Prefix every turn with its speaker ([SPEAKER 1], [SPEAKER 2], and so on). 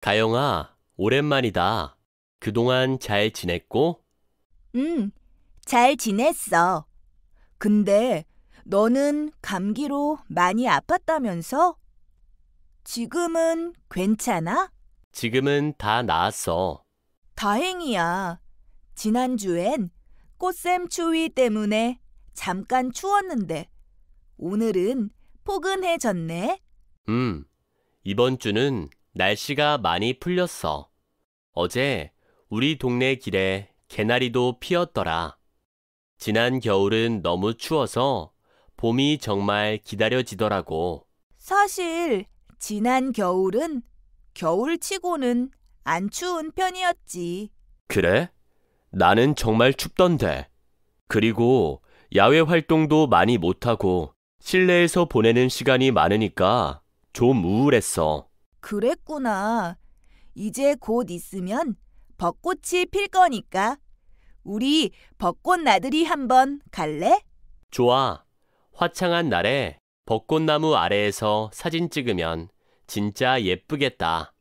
[SPEAKER 1] 가영아, 오랜만이다. 그동안 잘 지냈고?
[SPEAKER 2] 응, 잘 지냈어. 근데 너는 감기로 많이 아팠다면서? 지금은 괜찮아?
[SPEAKER 1] 지금은 다 나았어.
[SPEAKER 2] 다행이야. 지난주엔 꽃샘 추위 때문에 잠깐 추웠는데 오늘은 포근해졌네.
[SPEAKER 1] 음, 이번 주는 날씨가 많이 풀렸어. 어제 우리 동네 길에 개나리도 피었더라. 지난 겨울은 너무 추워서 봄이 정말 기다려지더라고.
[SPEAKER 2] 사실 지난 겨울은 겨울치고는 안 추운 편이었지.
[SPEAKER 1] 그래? 나는 정말 춥던데. 그리고 야외 활동도 많이 못하고 실내에서 보내는 시간이 많으니까 좀 우울했어.
[SPEAKER 2] 그랬구나. 이제 곧 있으면 벚꽃이 필 거니까 우리 벚꽃 나들이 한번 갈래?
[SPEAKER 1] 좋아. 화창한 날에 벚꽃나무 아래에서 사진 찍으면 진짜 예쁘겠다.